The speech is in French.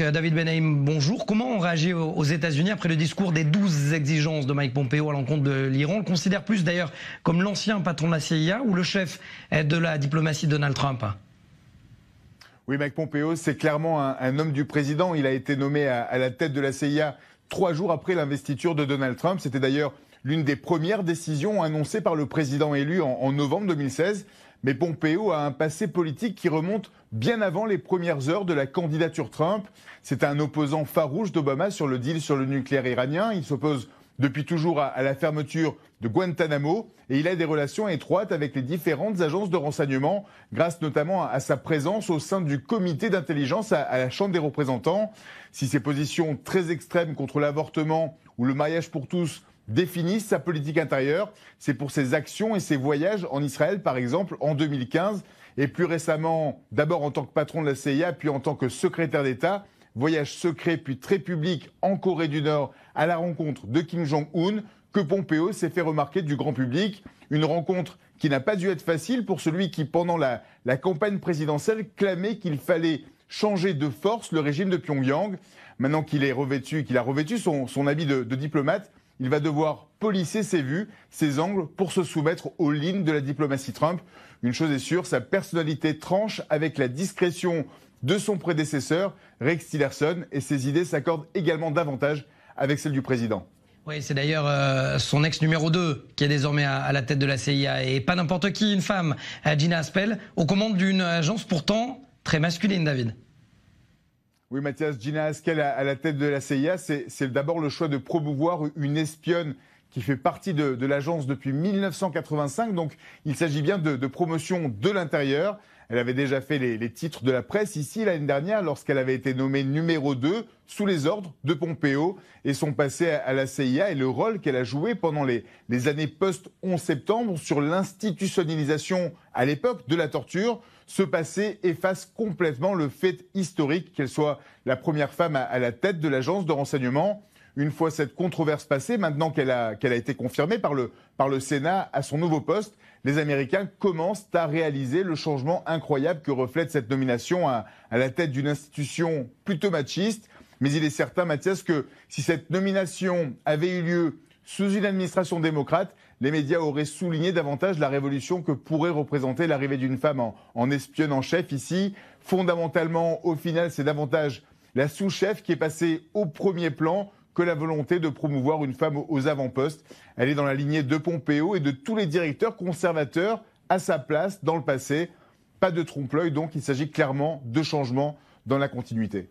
Euh, David Benahim, bonjour. Comment on réagit aux États-Unis après le discours des 12 exigences de Mike Pompeo à l'encontre de l'Iran On le considère plus d'ailleurs comme l'ancien patron de la CIA ou le chef de la diplomatie Donald Trump oui, Mike Pompeo, c'est clairement un, homme du président. Il a été nommé à, la tête de la CIA trois jours après l'investiture de Donald Trump. C'était d'ailleurs l'une des premières décisions annoncées par le président élu en novembre 2016. Mais Pompeo a un passé politique qui remonte bien avant les premières heures de la candidature Trump. C'est un opposant farouche d'Obama sur le deal sur le nucléaire iranien. Il s'oppose depuis toujours à, la fermeture de Guantanamo et il a des relations étroites avec les différentes agences de renseignement grâce notamment à, sa présence au sein du comité d'intelligence à, la Chambre des représentants. Si ses positions très extrêmes contre l'avortement ou le mariage pour tous définissent sa politique intérieure. C'est pour ses actions et ses voyages en Israël, par exemple, en 2015, et plus récemment, d'abord en tant que patron de la CIA, puis en tant que secrétaire d'État. Voyage secret, puis très public en Corée du Nord, à la rencontre de Kim Jong-un, que Pompeo s'est fait remarquer du grand public. Une rencontre qui n'a pas dû être facile pour celui qui, pendant la, campagne présidentielle, clamait qu'il fallait changer de force le régime de Pyongyang. Maintenant qu'il est revêtu, qu'il a revêtu son, habit de diplomate, il va devoir polisser ses vues, ses angles pour se soumettre aux lignes de la diplomatie Trump. Une chose est sûre, sa personnalité tranche avec la discrétion de son prédécesseur, Rex Tillerson, et ses idées s'accordent également davantage avec celles du président. Oui, c'est d'ailleurs euh, son ex numéro 2 qui est désormais à, la tête de la CIA, et pas n'importe qui, une femme, euh, Gina Aspel, aux commandes d'une agence pourtant très masculine, David. Oui, Mathias Gina Haskell à la tête de la CIA, c'est d'abord le choix de promouvoir une espionne qui fait partie de, l'agence depuis 1985. Donc il s'agit bien de promotion de l'intérieur elle avait déjà fait les, titres de la presse ici l'année dernière lorsqu'elle avait été nommée numéro 2 sous les ordres de Pompeo et son passé à, la CIA et le rôle qu'elle a joué pendant les, années post-11 septembre sur l'institutionnalisation à l'époque de la torture. Ce passé efface complètement le fait historique qu'elle soit la première femme à la tête de l'agence de renseignement une fois cette controverse passée, maintenant qu'elle a, été confirmée par le, Sénat à son nouveau poste, les Américains commencent à réaliser le changement incroyable que reflète cette nomination à, la tête d'une institution plutôt machiste. Mais il est certain, Mathias, que si cette nomination avait eu lieu sous une administration démocrate, les médias auraient souligné davantage la révolution que pourrait représenter l'arrivée d'une femme en, en espionne en chef ici. Fondamentalement, au final, c'est davantage la sous-chef qui est passée au premier plan que la volonté de promouvoir une femme aux avant-postes. Elle est dans la lignée de Pompeo et de tous les directeurs conservateurs à sa place dans le passé. Pas de trompe-l'œil, donc il s'agit clairement de changements dans la continuité.